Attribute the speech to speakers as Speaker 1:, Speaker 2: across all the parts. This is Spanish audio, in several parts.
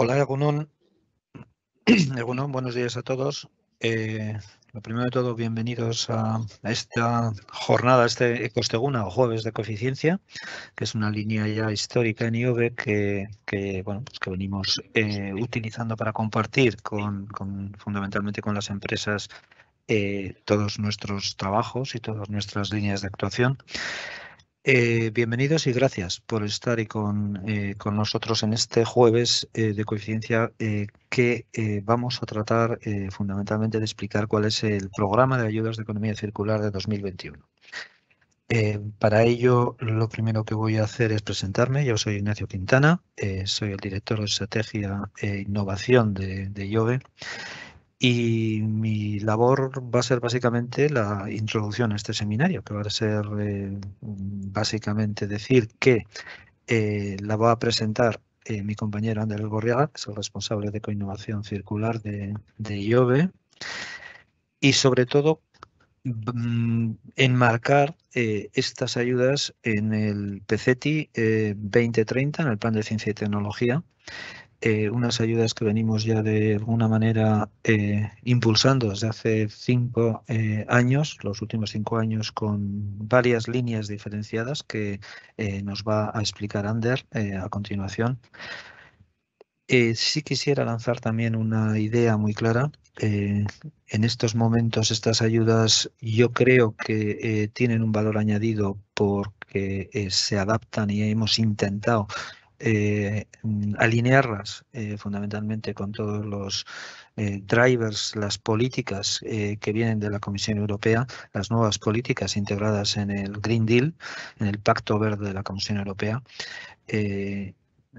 Speaker 1: Hola, Egunon. Egunon, buenos días a todos. Eh, lo primero de todo, bienvenidos a, esta jornada, este Ecosteguna o Jueves de Coeficiencia, que es una línea ya histórica en IOBE que, bueno, pues que venimos eh, utilizando para compartir con, fundamentalmente con las empresas eh, todos nuestros trabajos y todas nuestras líneas de actuación. Eh, bienvenidos y gracias por estar eh, con, nosotros en este jueves eh, de coeficiencia que vamos a tratar fundamentalmente de explicar cuál es el programa de ayudas de economía circular de 2021. para ello, lo primero que voy a hacer es presentarme. Yo soy Ignacio Quintana, soy el director de Estrategia e Innovación de, de IOVE. Y mi labor va a ser básicamente la introducción a este seminario, que va a ser eh, básicamente decir que eh, la va a presentar eh, mi compañero Andrés Gorriaga, que es el responsable de coinnovación circular de, de y sobre todo mm, enmarcar estas ayudas en el PCETI 2030, en el Plan de Ciencia y Tecnología, eh, unas ayudas que venimos ya de alguna manera eh, impulsando desde hace cinco eh, años, los últimos cinco años, con varias líneas diferenciadas que nos va a explicar Ander a continuación. sí quisiera lanzar también una idea muy clara. en estos momentos estas ayudas yo creo que tienen un valor añadido porque se adaptan y hemos intentado eh, mm, alinearlas eh, fundamentalmente con todos los eh, drivers, las políticas que vienen de la Comisión Europea, las nuevas políticas integradas en el Green Deal, en el Pacto Verde de la Comisión Europea,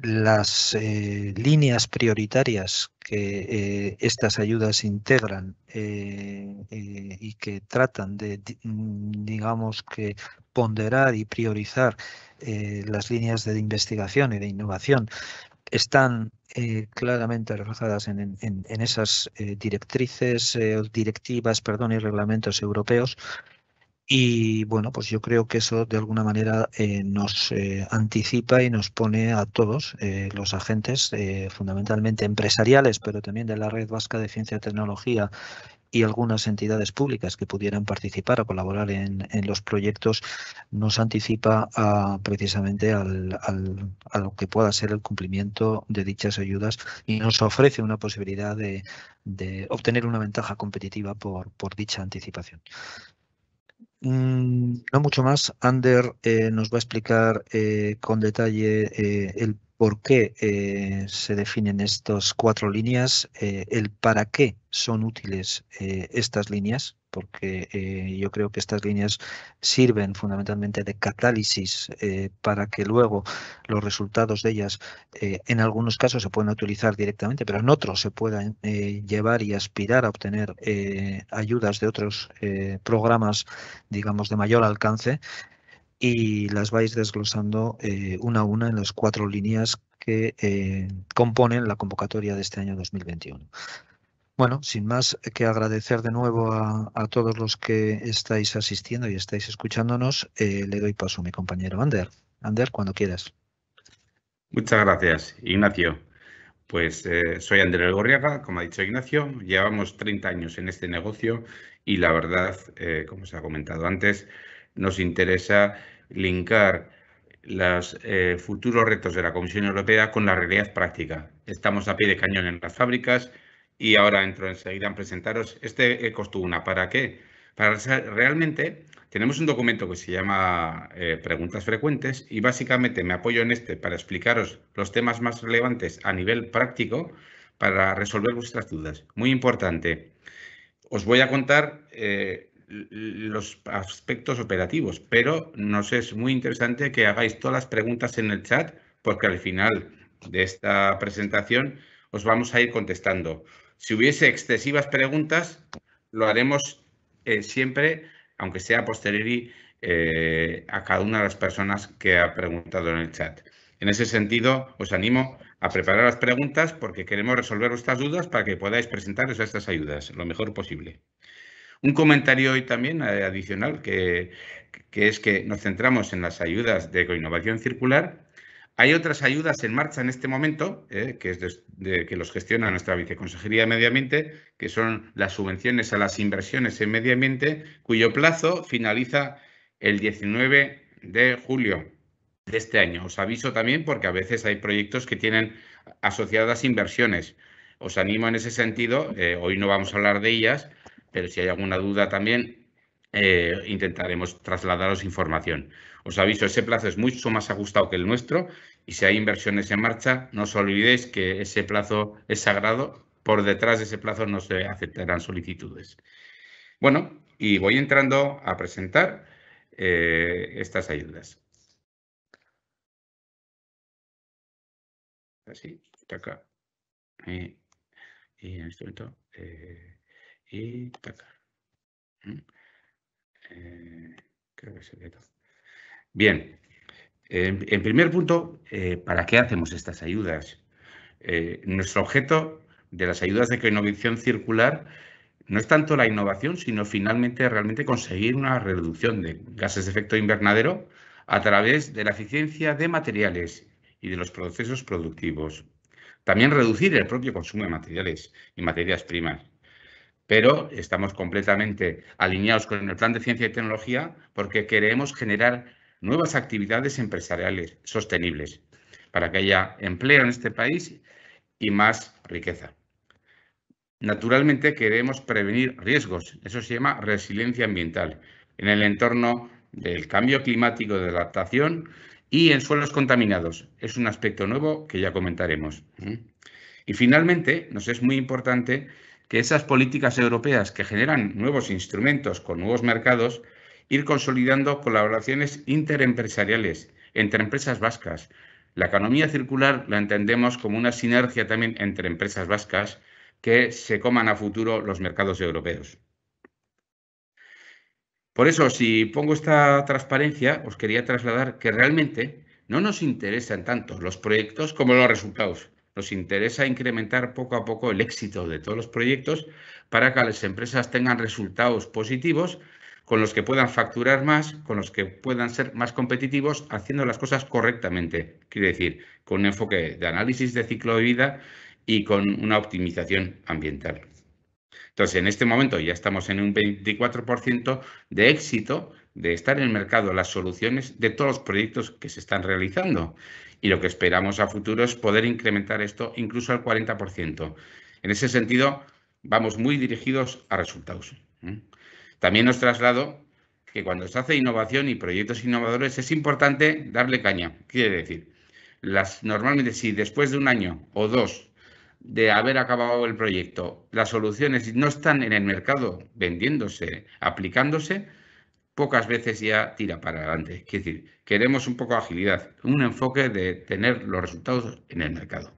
Speaker 1: las líneas prioritarias que estas ayudas integran y que tratan de, mm, digamos que, ponderar y priorizar eh, las líneas de investigación y de innovación están eh, claramente reflejadas en, esas eh, directrices, directivas, perdón, y reglamentos europeos. Y bueno, pues yo creo que eso de alguna manera nos anticipa y nos pone a todos los agentes, fundamentalmente empresariales, pero también de la Red Vasca de Ciencia y Tecnología y algunas entidades públicas que pudieran participar o colaborar en, en los proyectos nos anticipa precisamente al, a lo que pueda ser el cumplimiento de dichas ayudas y nos ofrece una posibilidad de, obtener una ventaja competitiva por, por dicha anticipación. Mm, no mucho más. Ander eh, nos va a explicar eh, con detalle eh, el por qué eh, se definen estas cuatro líneas, eh, el para qué son útiles eh, estas líneas, porque yo creo que estas líneas sirven fundamentalmente de catálisis para que luego los resultados de ellas en algunos casos se puedan utilizar directamente, pero en otros se puedan llevar y aspirar a obtener ayudas de otros programas, digamos, de mayor alcance y las vais desglosando eh, una a una en las cuatro líneas que eh, componen la convocatoria de este año 2021. Bueno, sin más que agradecer de nuevo a, todos los que estáis asistiendo y estáis escuchándonos, eh, le doy paso a mi compañero Ander. Ander, cuando quieras.
Speaker 2: Muchas gracias, Ignacio. Pues soy Andrés Gorriaga, como ha dicho Ignacio, llevamos 30 años en este negocio y la verdad, como se ha comentado antes, nos interesa linkar los eh, futuros retos de la Comisión Europea con la realidad práctica. Estamos a pie de cañón en las fábricas y ahora entro enseguida en presentaros este eh, una. ¿Para qué? Para realmente tenemos un documento que se llama eh, Preguntas Frecuentes y básicamente me apoyo en este para explicaros los temas más relevantes a nivel práctico para resolver vuestras dudas. Muy importante. Os voy a contar los aspectos operativos, pero nos es muy interesante que hagáis todas las preguntas en el chat porque al final de esta presentación os vamos a ir contestando. Si hubiese excesivas preguntas, lo haremos eh, siempre, aunque sea posteriori, eh, a cada una de las personas que ha preguntado en el chat. En ese sentido, os animo a preparar las preguntas porque queremos resolver vuestras dudas para que podáis presentaros estas ayudas lo mejor posible. Un comentario hoy también eh, adicional, que, es que nos centramos en las ayudas de co-innovación circular. Hay otras ayudas en marcha en este momento, eh, que, es que los gestiona nuestra Viceconsejería de Medio Ambiente, que son las subvenciones a las inversiones en medio ambiente, cuyo plazo finaliza el 19 de julio de este año. Os aviso también porque a veces hay proyectos que tienen asociadas inversiones. Os animo en ese sentido, eh, hoy no vamos a hablar de ellas, pero si hay alguna duda también eh, intentaremos trasladaros información. Os aviso, ese plazo es mucho más ajustado que el nuestro y si hay inversiones en marcha, no os olvidéis que ese plazo es sagrado. Por detrás de ese plazo no se aceptarán solicitudes. Bueno, y voy entrando a presentar eh,
Speaker 1: estas ayudas. Así, acá. Eh, y, en este momento,
Speaker 2: Mm. Eh, Bien, en, primer punto, eh, ¿para qué hacemos estas ayudas? Eh, nuestro objeto de las ayudas de innovación circular no es tanto la innovación, sino finalmente realmente conseguir una reducción de gases de efecto invernadero a través de la eficiencia de materiales y de los procesos productivos. También reducir el propio consumo de materiales y materias primas pero estamos completamente alineados con el plan de ciencia y tecnología porque queremos generar nuevas actividades empresariales sostenibles para que haya empleo en este país y más riqueza. Naturalmente queremos prevenir riesgos, eso se llama resiliencia ambiental, en el entorno del cambio climático, de adaptación y en suelos contaminados. Es un aspecto nuevo que ya comentaremos. Y finalmente, nos es muy importante que esas políticas europeas que generan nuevos instrumentos con nuevos mercados, ir consolidando colaboraciones interempresariales entre empresas vascas. La economía circular la entendemos como una sinergia también entre empresas vascas que se coman a futuro los mercados europeos. Por eso, si pongo esta transparencia, os quería trasladar que realmente no nos interesan tanto los proyectos como los resultados. Nos interesa incrementar poco a poco el éxito de todos los proyectos para que las empresas tengan resultados positivos con los que puedan facturar más, con los que puedan ser más competitivos haciendo las cosas correctamente. Quiere decir, con un enfoque de análisis de ciclo de vida y con una optimización ambiental. Entonces, en este momento ya estamos en un 24% de éxito de estar en el mercado las soluciones de todos los proyectos que se están realizando y lo que esperamos a futuro es poder incrementar esto incluso al 40%. En ese sentido, vamos muy dirigidos a resultados. También nos traslado que cuando se hace innovación y proyectos innovadores es importante darle caña. Quiere decir, las, normalmente si después de un año o dos de haber acabado el proyecto, las soluciones no están en el mercado vendiéndose, aplicándose, pocas veces ya tira para adelante. Es decir, queremos un poco de agilidad, un enfoque de tener los resultados en el mercado.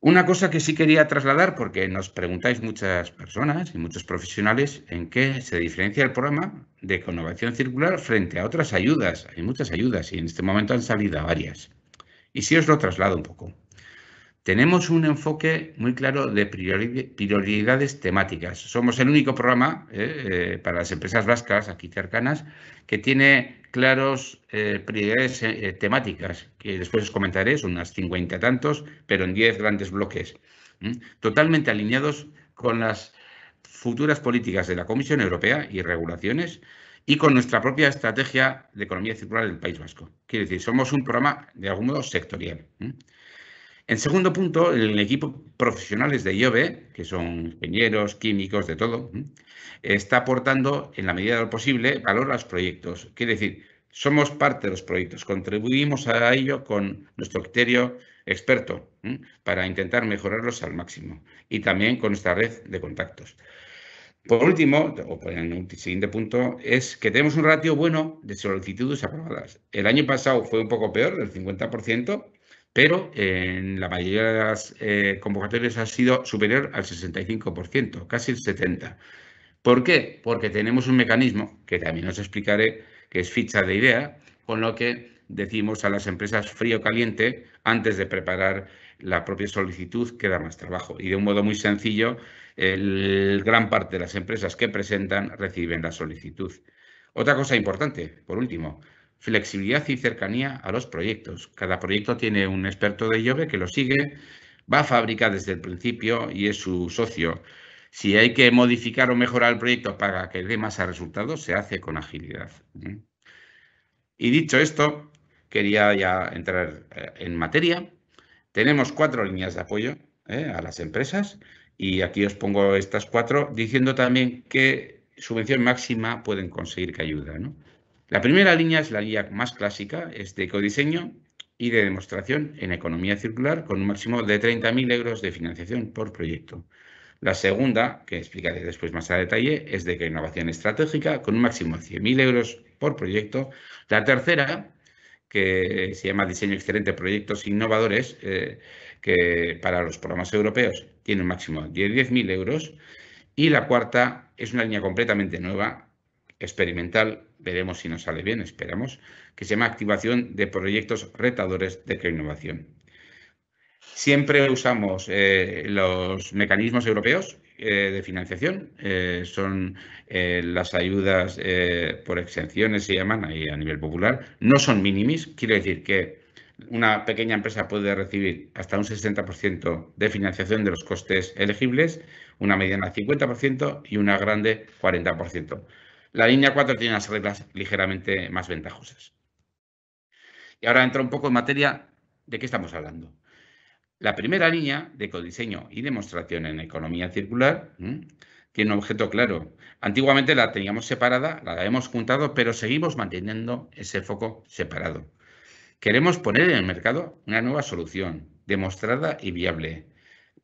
Speaker 2: Una cosa que sí quería trasladar, porque nos preguntáis muchas personas y muchos profesionales en qué se diferencia el programa de innovación circular frente a otras ayudas. Hay muchas ayudas y en este momento han salido varias. Y sí os lo traslado un poco. Tenemos un enfoque muy claro de prioridades temáticas. Somos el único programa eh, eh, para las empresas vascas aquí cercanas que tiene claros eh, prioridades temáticas, que después os comentaré, son unas cincuenta tantos, pero en 10 grandes bloques, totalmente alineados con las futuras políticas de la Comisión Europea y regulaciones y con nuestra propia estrategia de economía circular del País Vasco. Quiere decir, somos un programa de algún modo sectorial. En segundo punto, el equipo profesionales de Iobe, que son ingenieros, químicos, de todo, está aportando en la medida de lo posible valor a los proyectos. Quiere decir, somos parte de los proyectos, contribuimos a ello con nuestro criterio experto para intentar mejorarlos al máximo y también con nuestra red de contactos. Por último, o en un siguiente punto, es que tenemos un ratio bueno de solicitudes aprobadas. El año pasado fue un poco peor, del 50%, pero en la mayoría de las eh, convocatorias ha sido superior al 65%, casi el 70%. ¿Por qué? Porque tenemos un mecanismo, que también os explicaré, que es ficha de idea, con lo que decimos a las empresas frío caliente antes de preparar la propia solicitud que da más trabajo. Y de un modo muy sencillo, el gran parte de las empresas que presentan reciben la solicitud. Otra cosa importante, por último, flexibilidad y cercanía a los proyectos. Cada proyecto tiene un experto de llove que lo sigue, va a fábrica desde el principio y es su socio. Si hay que modificar o mejorar el proyecto para que dé más resultados, se hace con agilidad. ¿eh? Y dicho esto, quería ya entrar eh, en materia. Tenemos cuatro líneas de apoyo ¿eh? a las empresas y aquí os pongo estas cuatro diciendo también que subvención máxima pueden conseguir que ayuda. ¿no? La primera línea es la guía más clásica, es de ecodiseño y de demostración en economía circular con un máximo de 30.000 euros de financiación por proyecto. La segunda, que explicaré después más a detalle, es de innovación estratégica con un máximo de 100.000 euros por proyecto. La tercera, que se llama Diseño Excelente Proyectos Innovadores, eh, que para los programas europeos tiene un máximo de 10.000 euros. Y la cuarta es una línea completamente nueva, experimental, veremos si nos sale bien, esperamos, que se llama activación de proyectos retadores de innovación. Siempre usamos eh, los mecanismos europeos eh, de financiación, eh, son las ayudas por exenciones, se llaman ahí a nivel popular, no son minimis, quiere decir que una pequeña empresa puede recibir hasta un 60% de financiación de los costes elegibles, una mediana 50% y una grande 40%. La línea 4 tiene las reglas ligeramente más ventajosas. Y ahora entra un poco en materia de qué estamos hablando. La primera línea de codiseño y demostración en economía circular tiene un objeto claro. Antiguamente la teníamos separada, la hemos juntado, pero seguimos manteniendo ese foco separado. Queremos poner en el mercado una nueva solución demostrada y viable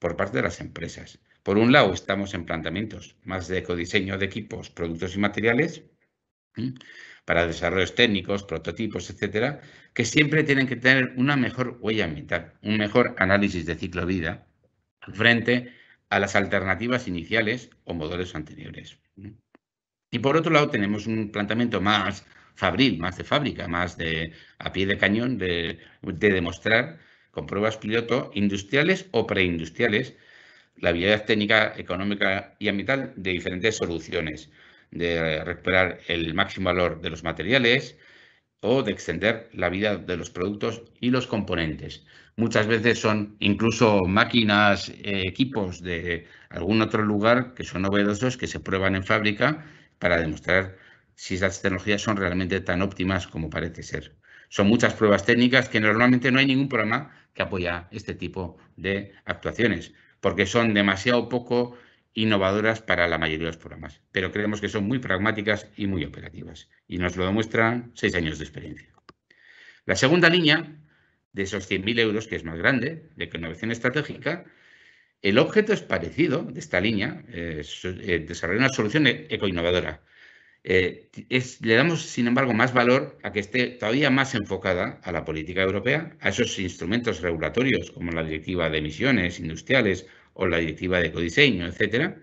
Speaker 2: por parte de las empresas. Por un lado, estamos en planteamientos más de ecodiseño de equipos, productos y materiales para desarrollos técnicos, prototipos, etcétera, que siempre tienen que tener una mejor huella ambiental, un mejor análisis de ciclo vida frente a las alternativas iniciales o modelos anteriores. Y por otro lado, tenemos un planteamiento más fabril, más de fábrica, más de a pie de cañón, de demostrar con pruebas piloto industriales o preindustriales la viabilidad técnica, económica y ambiental de diferentes soluciones, de recuperar el máximo valor de los materiales o de extender la vida de los productos y los componentes. Muchas veces son incluso máquinas, eh, equipos de algún otro lugar que son novedosos, que se prueban en fábrica para demostrar si esas tecnologías son realmente tan óptimas como parece ser. Son muchas pruebas técnicas que normalmente no hay ningún programa que apoya este tipo de actuaciones porque son demasiado poco innovadoras para la mayoría de los programas, pero creemos que son muy pragmáticas y muy operativas, y nos lo demuestran seis años de experiencia. La segunda línea, de esos 100.000 euros, que es más grande, de innovación estratégica, el objeto es parecido de esta línea, eh, eh, desarrollar una solución ecoinnovadora, eh, le damos, sin embargo, más valor a que esté todavía más enfocada a la política europea, a esos instrumentos regulatorios como la directiva de emisiones industriales o la directiva de codiseño, etcétera,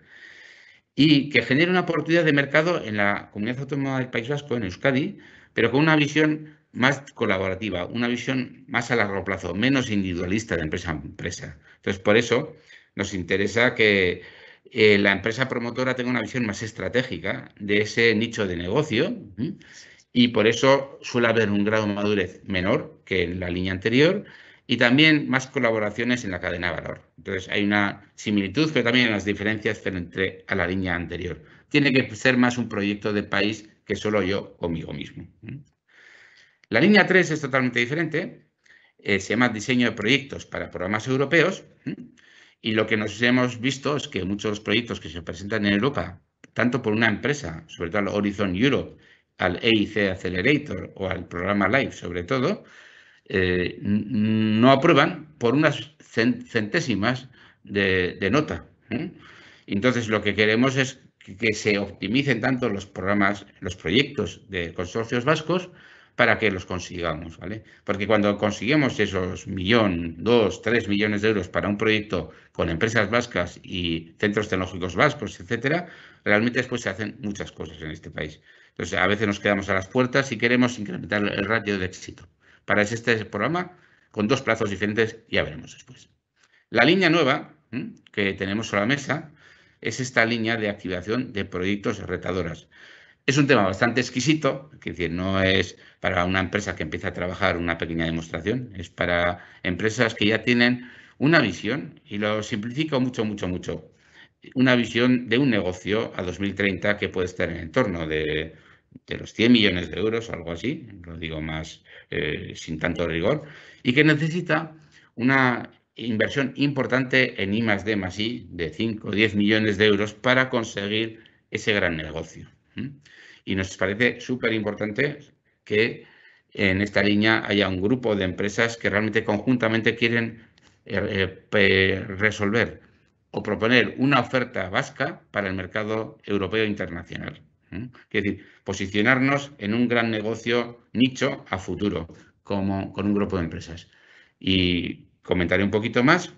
Speaker 2: y que genere una oportunidad de mercado en la comunidad autónoma del País Vasco, en Euskadi, pero con una visión más colaborativa, una visión más a largo plazo, menos individualista de empresa a empresa. Entonces, por eso nos interesa que eh, la empresa promotora tenga una visión más estratégica de ese nicho de negocio y por eso suele haber un grado de madurez menor que en la línea anterior y también más colaboraciones en la cadena de valor. Entonces hay una similitud, pero también las diferencias entre a la línea anterior. Tiene que ser más un proyecto de país que solo yo o conmigo mismo. La línea 3 es totalmente diferente. Eh, se llama diseño de proyectos para programas europeos. Y lo que nos hemos visto es que muchos proyectos que se presentan en Europa, tanto por una empresa, sobre todo Horizon Europe, al EIC Accelerator o al programa Live, sobre todo, eh, no aprueban por unas centésimas de, nota. ¿eh? Entonces lo que queremos es que se optimicen tanto los programas, los proyectos de consorcios vascos para que los consigamos, ¿vale? Porque cuando conseguimos esos millón, dos, tres millones de euros para un proyecto con empresas vascas y centros tecnológicos vascos, etcétera, realmente después se hacen muchas cosas en este país. Entonces, a veces nos quedamos a las puertas y queremos incrementar el ratio de éxito. Para este programa, con dos plazos diferentes, ya veremos después. La línea nueva que tenemos sobre la mesa es esta línea de activación de proyectos retadoras. Es un tema bastante exquisito, que decir, no es para una empresa que empieza a trabajar una pequeña demostración, es para empresas que ya tienen una visión, y lo simplifico mucho, mucho, mucho, una visión de un negocio a 2030 que puede estar en torno de, los 100 millones de euros, o algo así, lo digo más eh, sin tanto rigor, y que necesita una inversión importante en I más D más I de 5 o 10 millones de euros para conseguir ese gran negocio. Y nos parece súper importante que en esta línea haya un grupo de empresas que realmente conjuntamente quieren eh, eh, resolver o proponer una oferta vasca para el mercado europeo e internacional. Es decir, posicionarnos en un gran negocio nicho a futuro como, con un grupo de empresas. Y comentaré un poquito más.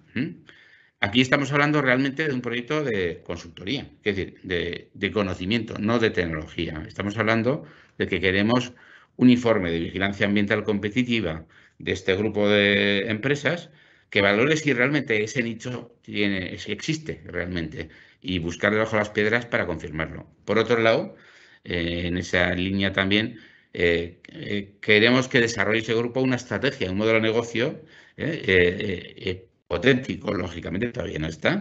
Speaker 2: Aquí estamos hablando realmente de un proyecto de consultoría, es decir, de, conocimiento, no de tecnología. Estamos hablando de que queremos un informe de vigilancia ambiental competitiva de este grupo de empresas que valore si realmente ese nicho tiene, existe realmente y buscarle bajo las piedras para confirmarlo. Por otro lado, eh, en esa línea también eh, eh, queremos que desarrolle ese grupo una estrategia, un modelo de negocio auténtico, lógicamente todavía no está,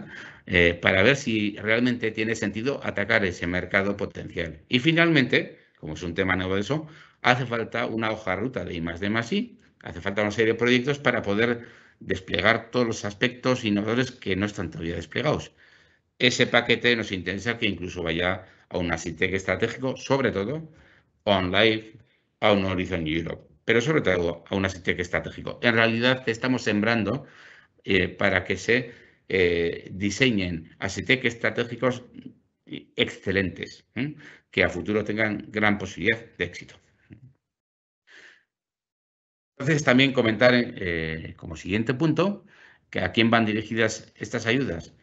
Speaker 2: eh, para ver si realmente tiene sentido atacar ese mercado potencial. Y finalmente, como es un tema nuevo de eso, hace falta una hoja ruta de I más más I, hace falta una serie de proyectos para poder desplegar todos los aspectos innovadores que no están todavía desplegados. Ese paquete nos interesa que incluso vaya a un ASITEC estratégico, sobre todo online, a un Horizon Europe, pero sobre todo a un ASITEC estratégico. En realidad estamos sembrando eh, para que se eh, diseñen ASTEC estratégicos mm, excelentes, ¿eh? que a futuro tengan gran posibilidad de éxito. Entonces, también comentar como siguiente punto que a quién van dirigidas estas ayudas.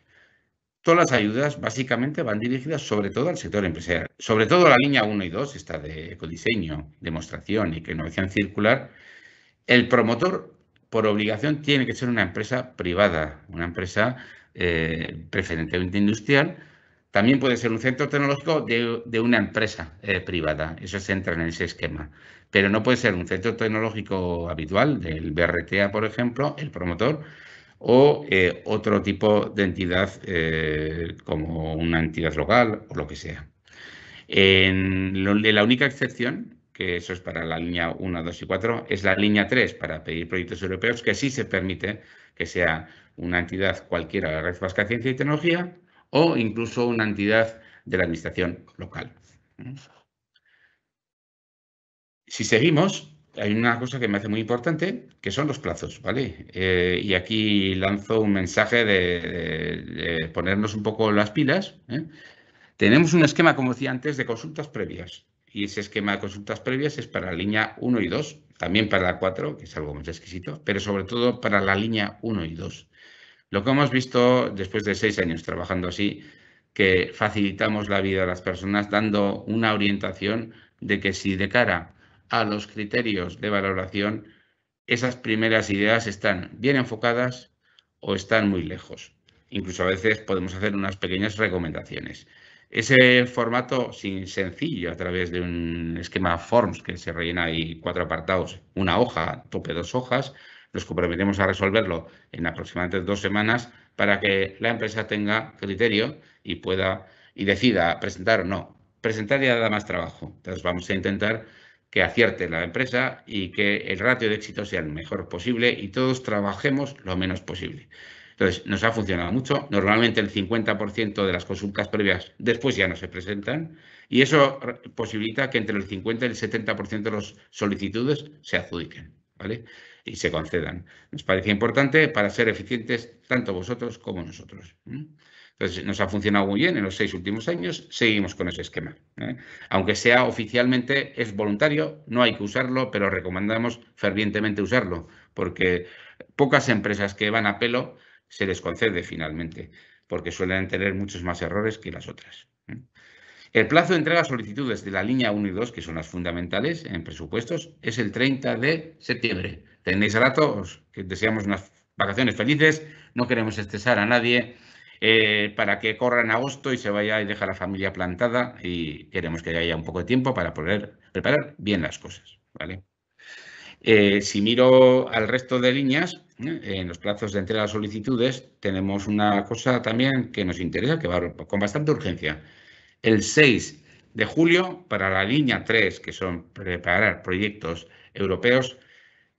Speaker 2: Todas las ayudas básicamente van dirigidas sobre todo al sector empresarial, sobre todo la línea 1 y 2, esta de ecodiseño, demostración y que innovación circular. El promotor por obligación tiene que ser una empresa privada, una empresa eh, preferentemente industrial. También puede ser un centro tecnológico de, una empresa eh, privada, eso se entra en ese esquema. Pero no puede ser un centro tecnológico habitual, del BRTA, por ejemplo, el promotor, o eh, otro tipo de entidad como una entidad local o lo que sea. En la única excepción que eso es para la línea 1, 2 y 4, es la línea 3 para pedir proyectos europeos, que sí se permite que sea una entidad cualquiera de la Red Vasca de Ciencia y Tecnología o incluso una entidad de la administración local. Si seguimos, hay una cosa que me hace muy importante, que son los plazos, ¿vale? Eh, y aquí lanzo un mensaje de, ponernos un poco las pilas. ¿eh? Tenemos un esquema, como decía antes, de consultas previas y ese esquema de consultas previas es para la línea 1 y 2, también para la 4, que es algo más exquisito, pero sobre todo para la línea 1 y 2. Lo que hemos visto después de seis años trabajando así, que facilitamos la vida a las personas dando una orientación de que si de cara a los criterios de valoración esas primeras ideas están bien enfocadas o están muy lejos. Incluso a veces podemos hacer unas pequeñas recomendaciones. Ese formato sin sencillo a través de un esquema forms que se rellena ahí cuatro apartados, una hoja, tope dos hojas. Nos comprometemos a resolverlo en aproximadamente dos semanas para que la empresa tenga criterio y pueda y decida presentar o no. Presentar ya da más trabajo. Entonces vamos a intentar que acierte la empresa y que el ratio de éxito sea el mejor posible y todos trabajemos lo menos posible. Entonces, nos ha funcionado mucho. Normalmente el 50% de las consultas previas después ya no se presentan y eso posibilita que entre el 50 y el 70% de las solicitudes se adjudiquen ¿vale? y se concedan. Nos parecía importante para ser eficientes tanto vosotros como nosotros. Entonces, nos ha funcionado muy bien en los seis últimos años, seguimos con ese esquema. Aunque sea oficialmente, es voluntario, no hay que usarlo, pero recomendamos fervientemente usarlo, porque pocas empresas que van a pelo se les concede finalmente, porque suelen tener muchos más errores que las otras. ¿eh? El plazo de entrega solicitudes de la línea 1 y 2, que son las fundamentales en presupuestos, es el 30 de septiembre. Tenéis datos que deseamos unas vacaciones felices, no queremos estresar a nadie eh, para que corra en agosto y se vaya y deje la familia plantada y queremos que haya un poco de tiempo para poder preparar bien las cosas. ¿vale? Eh, si miro al resto de líneas, ¿eh? en los plazos de entrega de solicitudes, tenemos una cosa también que nos interesa, que va con bastante urgencia. El 6 de julio, para la línea 3, que son preparar proyectos europeos,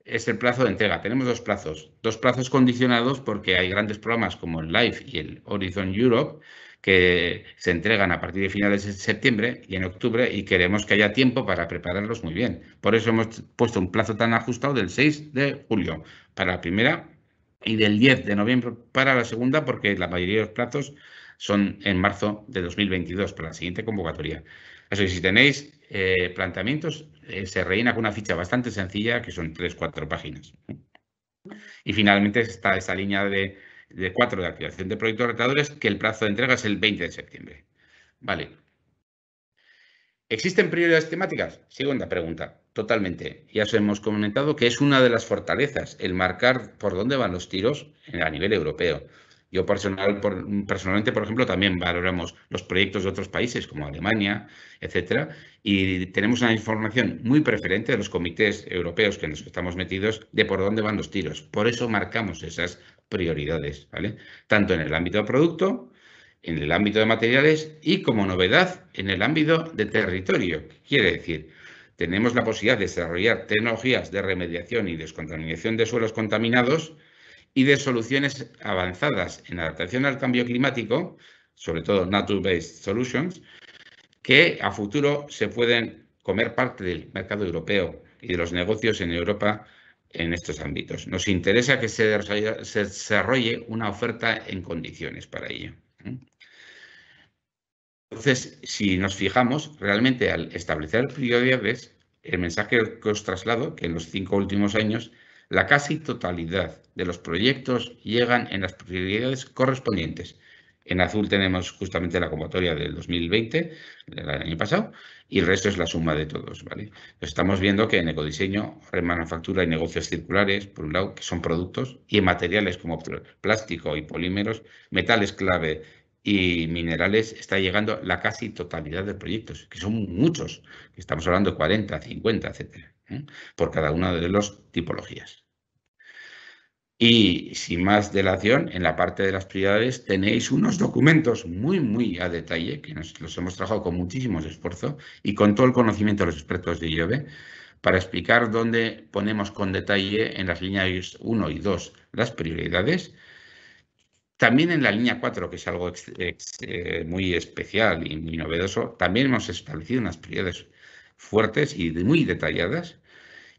Speaker 2: es el plazo de entrega. Tenemos dos plazos, dos plazos condicionados porque hay grandes programas como el LIFE y el Horizon Europe que se entregan a partir de finales de septiembre y en octubre y queremos que haya tiempo para prepararlos muy bien. Por eso hemos puesto un plazo tan ajustado del 6 de julio para la primera y del 10 de noviembre para la segunda porque la mayoría de los plazos son en marzo de 2022 para la siguiente convocatoria. así que si tenéis eh, planteamientos, eh, se rellena con una ficha bastante sencilla que son 3-4 páginas. Y finalmente está esa línea de de cuatro de activación de proyectos retadores, que el plazo de entrega es el 20 de septiembre. Vale. ¿Existen prioridades temáticas? Segunda pregunta. Totalmente. Ya os hemos comentado que es una de las fortalezas el marcar por dónde van los tiros a nivel europeo. Yo por, personalmente, por ejemplo, también valoramos los proyectos de otros países como Alemania, etcétera, y tenemos una información muy preferente de los comités europeos que en los que estamos metidos de por dónde van los tiros. Por eso marcamos esas prioridades, ¿vale? Tanto en el ámbito de producto, en el ámbito de materiales y como novedad en el ámbito de territorio. Quiere decir, tenemos la posibilidad de desarrollar tecnologías de remediación y descontaminación de suelos contaminados y de soluciones avanzadas en adaptación al cambio climático, sobre todo natural based Solutions, que a futuro se pueden comer parte del mercado europeo y de los negocios en Europa en estos ámbitos. Nos interesa que se desarrolle una oferta en condiciones para ello. ¿eh? Entonces, si nos fijamos, realmente al establecer el prioridades, el mensaje que os traslado, que en los cinco últimos años la casi totalidad de los proyectos llegan en las prioridades correspondientes. En azul tenemos justamente la convocatoria del 2020, del año pasado, y el resto es la suma de todos. ¿vale? estamos viendo que en ecodiseño, remanufactura y negocios circulares, por un lado, que son productos, y en materiales como plástico y polímeros, metales clave y minerales, está llegando la casi totalidad de proyectos, que son muchos. Estamos hablando de 40, 50, etcétera. ¿eh? por cada una de las tipologías. Y sin más delación, en la parte de las prioridades tenéis unos documentos muy, muy a detalle, que los hemos trabajado con muchísimo esfuerzo y con todo el conocimiento de los expertos de IOB, para explicar dónde ponemos con detalle en las líneas 1 y 2 las prioridades. También en la línea 4, que es algo eh, muy especial y muy novedoso, también hemos establecido unas prioridades fuertes y muy detalladas.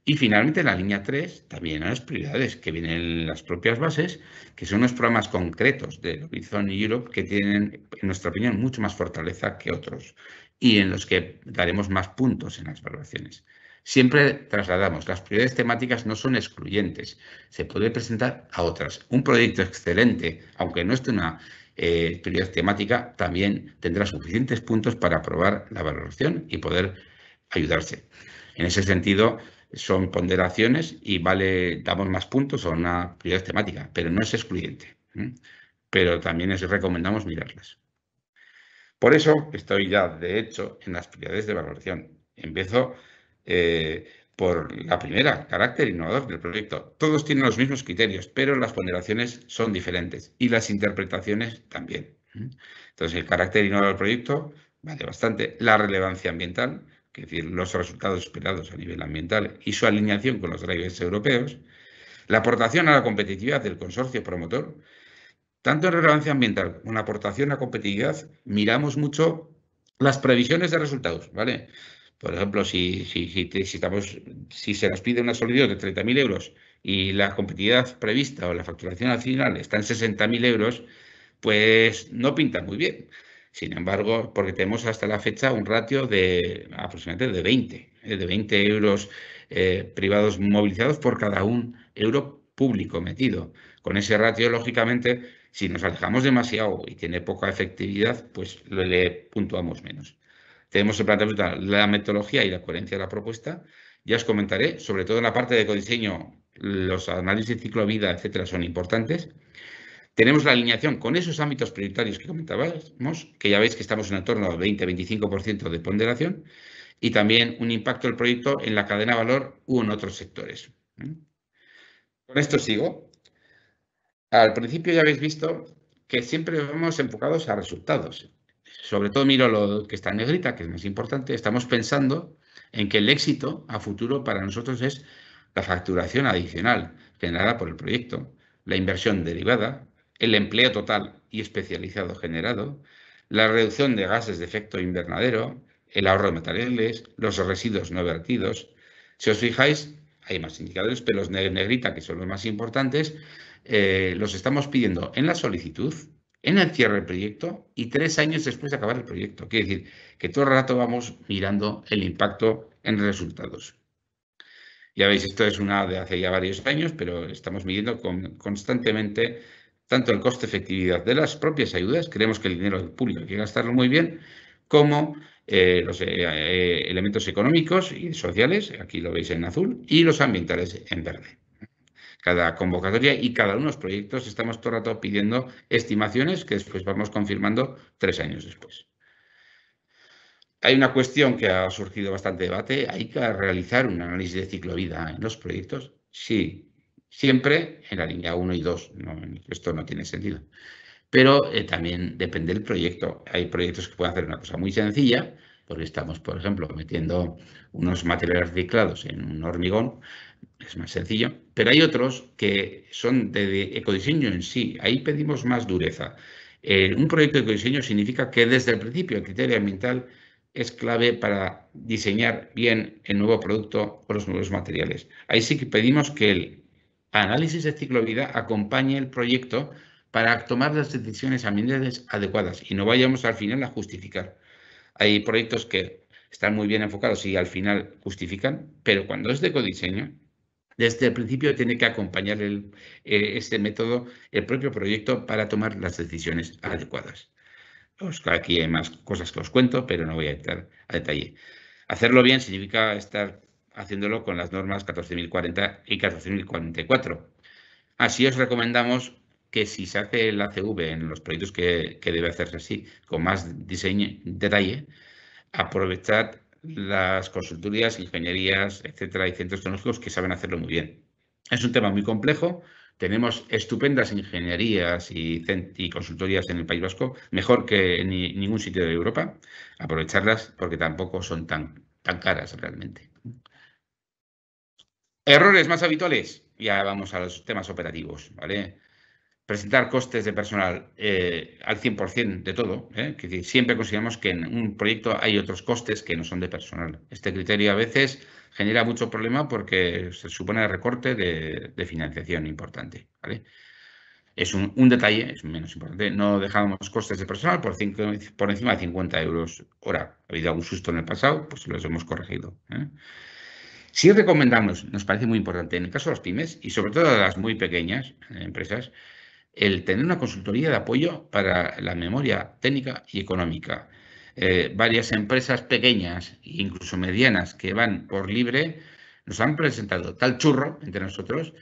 Speaker 2: Y finalmente la línea 3 también a las prioridades que vienen en las propias bases, que son los programas concretos de Horizon Europe que tienen, en nuestra opinión, mucho más fortaleza que otros y en los que daremos más puntos en las valoraciones. Siempre trasladamos, las prioridades temáticas no son excluyentes, se puede presentar a otras. Un proyecto excelente, aunque no esté una eh, prioridad temática, también tendrá suficientes puntos para aprobar la valoración y poder ayudarse. En ese sentido, son ponderaciones y vale, damos más puntos a una prioridad temática, pero no es excluyente. Pero también les recomendamos mirarlas. Por eso estoy ya, de hecho, en las prioridades de valoración. Empiezo eh, por la primera, carácter innovador del proyecto. Todos tienen los mismos criterios, pero las ponderaciones son diferentes y las interpretaciones también. Entonces, el carácter innovador del proyecto vale bastante. La relevancia ambiental, es decir, los resultados esperados a nivel ambiental y su alineación con los drivers europeos, la aportación a la competitividad del consorcio promotor, tanto en relevancia ambiental como en aportación a competitividad, miramos mucho las previsiones de resultados, ¿vale? Por ejemplo, si, estamos, si se nos pide una solidez de 30.000 euros y la competitividad prevista o la facturación al final está en 60.000 euros, pues no pinta muy bien. Sin embargo, porque tenemos hasta la fecha un ratio de aproximadamente de 20, ¿eh? de 20 euros eh, privados movilizados por cada un euro público metido. Con ese ratio, lógicamente, si nos alejamos demasiado y tiene poca efectividad, pues le puntuamos menos. Tenemos planteamiento la metodología y la coherencia de la propuesta. Ya os comentaré, sobre todo en la parte de codiseño, los análisis de ciclo vida, etcétera, son importantes. Tenemos la alineación con esos ámbitos prioritarios que comentábamos, que ya veis que estamos en el torno al 20-25% de ponderación, y también un impacto del proyecto en la cadena de valor u en otros sectores.
Speaker 1: Con
Speaker 2: esto sigo. Al principio ya habéis visto que siempre vamos enfocados a resultados. Sobre todo miro lo que está en negrita, que es más importante. Estamos pensando en que el éxito a futuro para nosotros es la facturación adicional generada por el proyecto, la inversión derivada, el empleo total y especializado generado, la reducción de gases de efecto invernadero, el ahorro de materiales, los residuos no vertidos. Si os fijáis, hay más indicadores, pero los negrita, que son los más importantes, eh, los estamos pidiendo en la solicitud, en el cierre del proyecto y tres años después de acabar el proyecto. Quiere decir que todo el rato vamos mirando el impacto en resultados. Ya veis, esto es una de hace ya varios años, pero estamos midiendo con, constantemente tanto el coste efectividad de las propias ayudas, creemos que el dinero del público hay que gastarlo muy bien, como eh, los eh, eh, elementos económicos y sociales, aquí lo veis en azul, y los ambientales en verde. Cada convocatoria y cada uno de los proyectos estamos todo el rato pidiendo estimaciones que después vamos confirmando tres años después. Hay una cuestión que ha surgido bastante debate. ¿Hay que realizar un análisis de ciclo vida en los proyectos? Sí, Siempre en la línea 1 y 2. esto no tiene sentido. Pero eh, también depende del proyecto. Hay proyectos que pueden hacer una cosa muy sencilla, porque estamos, por ejemplo, metiendo unos materiales reciclados en un hormigón, es más sencillo, pero hay otros que son de ecodiseño en sí, ahí pedimos más dureza. Eh, un proyecto de ecodiseño significa que desde el principio el criterio ambiental es clave para diseñar bien el nuevo producto o los nuevos materiales. Ahí sí que pedimos que el análisis de ciclo de vida acompaña el proyecto para tomar las decisiones ambientales adecuadas y no vayamos al final a justificar. Hay proyectos que están muy bien enfocados y al final justifican, pero cuando es de codiseño, desde el principio tiene que acompañar el, eh, este método, el propio proyecto, para tomar las decisiones adecuadas. Pues, aquí hay más cosas que os cuento, pero no voy a entrar a detalle. Hacerlo bien significa estar haciéndolo con las normas 14.040 y 14.044. Así os recomendamos que si se hace la CV en los proyectos que, debe hacerse así, con más diseño, detalle, aprovechad las consultorías, ingenierías, etcétera, y centros tecnológicos que saben hacerlo muy bien. Es un tema muy complejo. Tenemos estupendas ingenierías y, consultorías en el País Vasco, mejor que en ningún sitio de Europa. Aprovecharlas porque tampoco son tan, tan caras realmente. Errores más habituales. Ya vamos a los temas operativos, ¿vale? Presentar costes de personal eh, al 100% de todo. ¿eh? siempre consideramos que en un proyecto hay otros costes que no son de personal. Este criterio a veces genera mucho problema porque se supone recorte de, financiación importante. Es un, detalle, es menos importante. No dejábamos costes de personal por, por encima de 50 euros hora. Ha habido algún susto en el pasado, pues los hemos corregido. ¿eh? Si recomendamos, nos parece muy importante, en el caso de las pymes y sobre todo de las muy pequeñas eh, empresas, el tener una consultoría de apoyo para la memoria técnica y económica. Eh, varias empresas pequeñas e incluso medianas que van por libre nos han presentado tal churro entre nosotros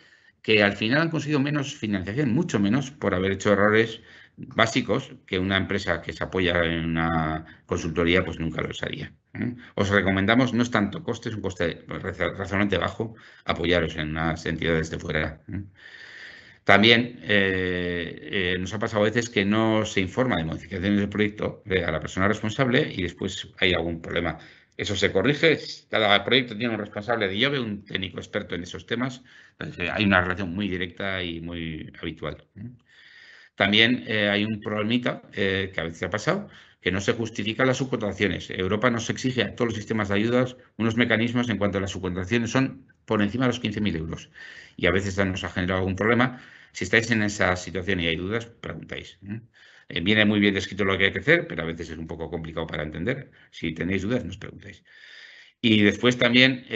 Speaker 2: que al final han conseguido menos financiación, mucho menos por haber hecho errores básicos que una empresa que se apoya en una consultoría pues nunca lo haría. ¿eh? Os recomendamos, no es tanto coste, es un coste razonablemente bajo, apoyaros en las entidades de fuera. ¿eh? También eh, nos ha pasado a veces que no se informa de modificaciones del proyecto a la persona responsable y después hay algún problema. Eso se corrige, cada proyecto tiene un responsable de llave, un técnico experto en esos temas, hay una relación muy directa y muy habitual. También eh, hay un problemita eh, que a veces ha pasado, que no se justifican las subcontracciones. Europa nos exige a todos los sistemas de ayudas unos mecanismos en cuanto a las subcontracciones, son por encima de los 15.000 euros. Y a veces nos ha generado algún problema. Si estáis en esa situación y hay dudas, preguntáis. ¿eh? viene muy bien descrito lo que hay que hacer, pero a veces es un poco complicado para entender. Si tenéis dudas, nos preguntáis. Y después también,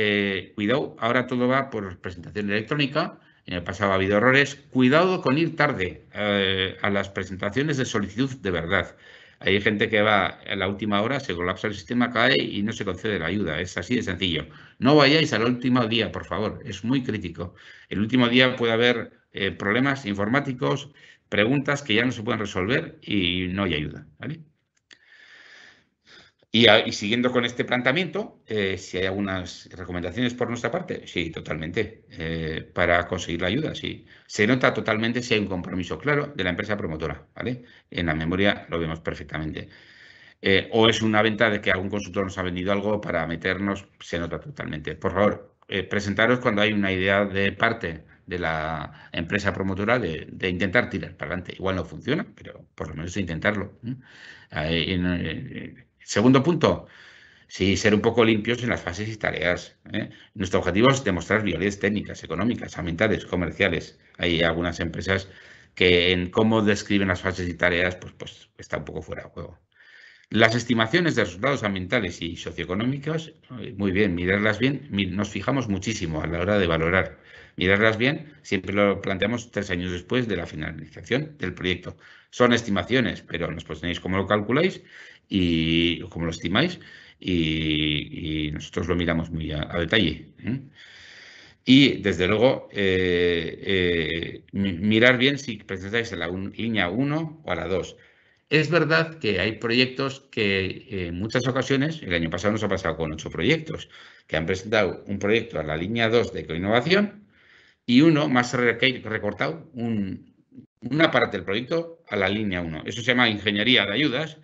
Speaker 2: cuidado, ahora todo va por presentación electrónica en el pasado ha habido errores. Cuidado con ir tarde eh, a las presentaciones de solicitud de verdad. Hay gente que va a la última hora, se colapsa el sistema, cae y no se concede la ayuda. Es así de sencillo. No vayáis al último día, por favor. Es muy crítico. El último día puede haber eh, problemas informáticos, preguntas que ya no se pueden resolver y no hay ayuda. Y, siguiendo con este planteamiento, eh, si hay algunas recomendaciones por nuestra parte, sí, totalmente, eh, para conseguir la ayuda, sí. Se nota totalmente si hay un compromiso claro de la empresa promotora, ¿vale? En la memoria lo vemos perfectamente. Eh, o es una venta de que algún consultor nos ha vendido algo para meternos, se nota totalmente. Por favor, presentaros cuando hay una idea de parte de la empresa promotora de, intentar tirar para adelante. Igual no funciona, pero por lo menos intentarlo. Segundo punto, sí, ser un poco limpios en las fases y tareas. ¿eh? Nuestro objetivo es demostrar violencias técnicas, económicas, ambientales, comerciales. Hay algunas empresas que en cómo describen las fases y tareas, pues, pues está un poco fuera de juego. Las estimaciones de resultados ambientales y socioeconómicos, eh, muy bien, mirarlas bien, nos fijamos muchísimo a la hora de valorar Mirarlas bien, siempre lo planteamos tres años después de la finalización del proyecto. Son estimaciones, pero nos ponéis cómo lo calculáis y cómo lo estimáis y, nosotros lo miramos muy a, detalle. ¿eh? Y desde luego, eh, eh, mirar bien si presentáis a la línea 1 o a la 2. Es verdad que hay proyectos que en muchas ocasiones, el año pasado nos ha pasado con ocho proyectos, que han presentado un proyecto a la línea 2 de coinnovación y uno más recortado, una parte del proyecto a la línea 1. Eso se llama ingeniería de ayudas,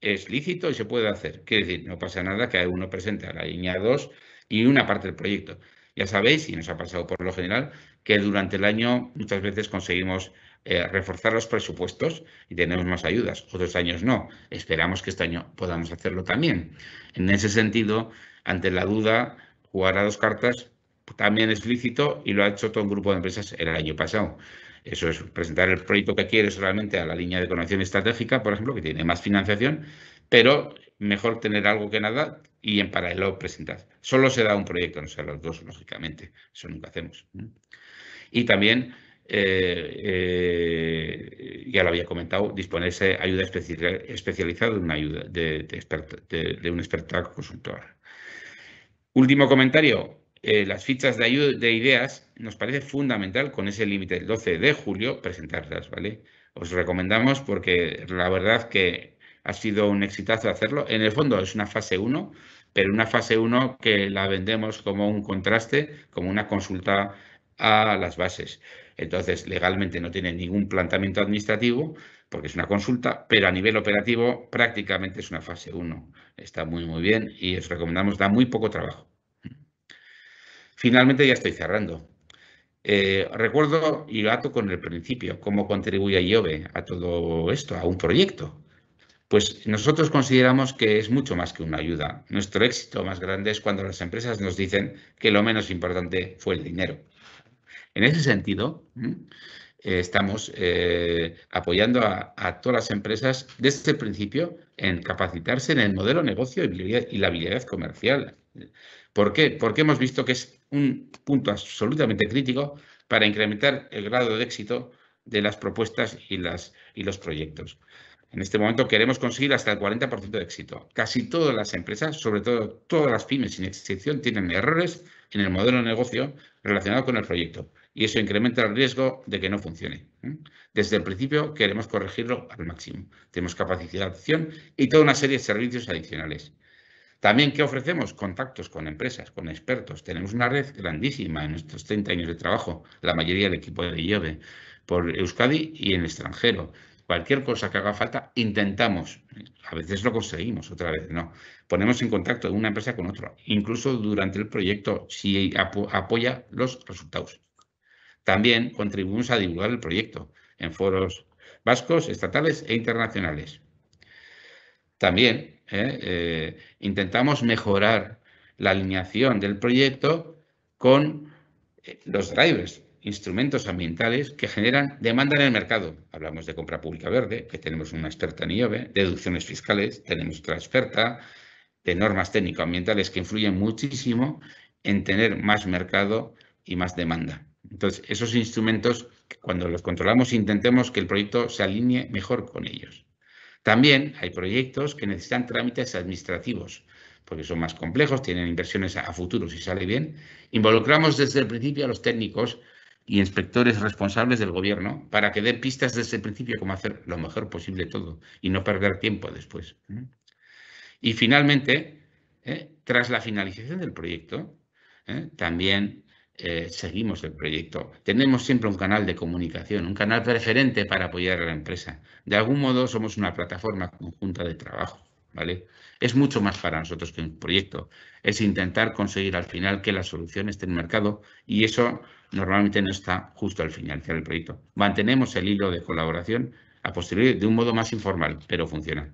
Speaker 2: es lícito y se puede hacer. Quiere decir, no pasa nada que uno presente a la línea 2 y una parte del proyecto. Ya sabéis, y nos ha pasado por lo general, que durante el año muchas veces conseguimos eh, reforzar los presupuestos y tenemos más ayudas. Otros años no. Esperamos que este año podamos hacerlo también. En ese sentido, ante la duda, jugar a dos cartas también es lícito y lo ha hecho todo un grupo de empresas el año pasado. Eso es presentar el proyecto que quieres realmente a la línea de conexión estratégica, por ejemplo, que tiene más financiación, pero mejor tener algo que nada y en paralelo presentar. Solo se da un proyecto, no se los dos, lógicamente. Eso nunca hacemos. Y también, eh, eh, ya lo había comentado, disponerse ayuda especializada de una ayuda de, de un experto consultor. Último comentario, eh, las fichas de, de, ideas nos parece fundamental con ese límite del 12 de julio presentarlas, ¿vale? Os recomendamos porque la verdad que ha sido un exitazo hacerlo. En el fondo es una fase 1, pero una fase 1 que la vendemos como un contraste, como una consulta a las bases. Entonces, legalmente no tiene ningún planteamiento administrativo porque es una consulta, pero a nivel operativo prácticamente es una fase 1. Está muy, muy bien y os recomendamos, da muy poco trabajo. Finalmente ya estoy cerrando. Eh, recuerdo y gato con el principio, cómo contribuye IOVE a todo esto, a un proyecto. Pues nosotros consideramos que es mucho más que una ayuda. Nuestro éxito más grande es cuando las empresas nos dicen que lo menos importante fue el dinero. En ese sentido, eh, estamos eh, apoyando a, a, todas las empresas desde el principio en capacitarse en el modelo negocio y la habilidad comercial. ¿Por qué? Porque hemos visto que es un punto absolutamente crítico para incrementar el grado de éxito de las propuestas y, los proyectos. En este momento queremos conseguir hasta el 40% de éxito. Casi todas las empresas, sobre todo todas las pymes sin excepción, tienen errores en el modelo de negocio relacionado con el proyecto y eso incrementa el riesgo de que no funcione. ¿eh? Desde el principio queremos corregirlo al máximo. Tenemos capacidad de acción y toda una serie de servicios adicionales. También, ¿qué ofrecemos? Contactos con empresas, con expertos. Tenemos una red grandísima en nuestros 30 años de trabajo, la mayoría del equipo de IEVE, por Euskadi y en el extranjero. Cualquier cosa que haga falta, intentamos. A veces lo conseguimos, otra vez no. Ponemos en contacto de una empresa con otra, incluso durante el proyecto, si apoya los resultados. También contribuimos a divulgar el proyecto en foros vascos, estatales e internacionales. También ¿eh? Eh, intentamos mejorar la alineación del proyecto con eh, los drivers, instrumentos ambientales que generan demanda en el mercado. Hablamos de compra pública verde, que tenemos una experta en IOBE, deducciones fiscales, tenemos otra experta, de normas técnico-ambientales que influyen muchísimo en tener más mercado y más demanda. Entonces, esos instrumentos, cuando los controlamos, intentemos que el proyecto se alinee mejor con ellos. También hay proyectos que necesitan trámites administrativos, porque son más complejos, tienen inversiones a futuro si sale bien. Involucramos desde el principio a los técnicos y inspectores responsables del gobierno para que den pistas desde el principio cómo hacer lo mejor posible todo y no perder tiempo después. ¿eh? Y finalmente, ¿eh? tras la finalización del proyecto, ¿eh? también eh, seguimos el proyecto. Tenemos siempre un canal de comunicación, un canal preferente para apoyar a la empresa. De algún modo somos una plataforma conjunta de trabajo. ¿Vale? Es mucho más para nosotros que un proyecto. Es intentar conseguir al final que la solución esté en el mercado y eso normalmente no está justo al finalizar el proyecto. Mantenemos el hilo de colaboración a posteriori de un modo más informal, pero funcional.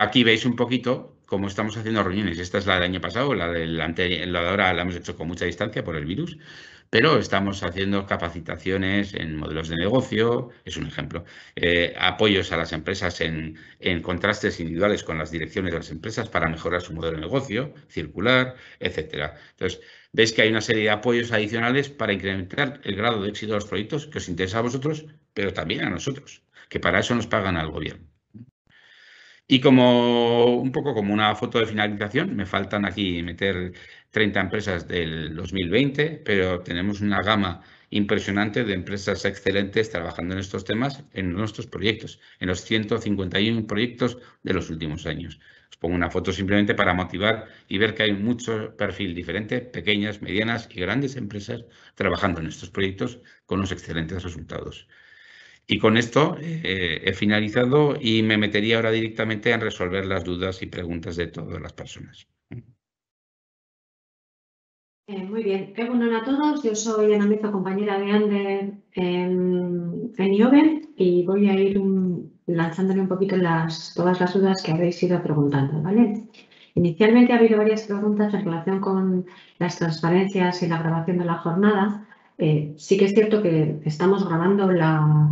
Speaker 2: Aquí veis un poquito como estamos haciendo reuniones, esta es la del año pasado, la, de la de ahora la hemos hecho con mucha distancia por el virus, pero estamos haciendo capacitaciones en modelos de negocio, es un ejemplo, eh, apoyos a las empresas en, contrastes individuales con las direcciones de las empresas para mejorar su modelo de negocio, circular, etcétera. Entonces, veis que hay una serie de apoyos adicionales para incrementar el grado de éxito de los proyectos que os interesa a vosotros, pero también a nosotros, que para eso nos pagan al gobierno. Y como un poco como una foto de finalización, me faltan aquí meter 30 empresas del 2020, pero tenemos una gama impresionante de empresas excelentes trabajando en estos temas en nuestros proyectos, en los 151 proyectos de los últimos años. Os pongo una foto simplemente para motivar y ver que hay mucho perfil diferente, pequeñas, medianas y grandes empresas trabajando en estos proyectos con los excelentes resultados. Y con esto eh, he finalizado y me metería ahora directamente en resolver las dudas y preguntas de todas las personas.
Speaker 3: Eh, muy bien, bueno a todos. Yo soy Ana Meza, compañera de Ander en, en y voy a ir lanzándole un poquito las, todas las dudas que habéis ido preguntando. ¿vale? Inicialmente ha habido varias preguntas en relación con las transparencias y la grabación de la jornada. Eh, sí que es cierto que estamos grabando la,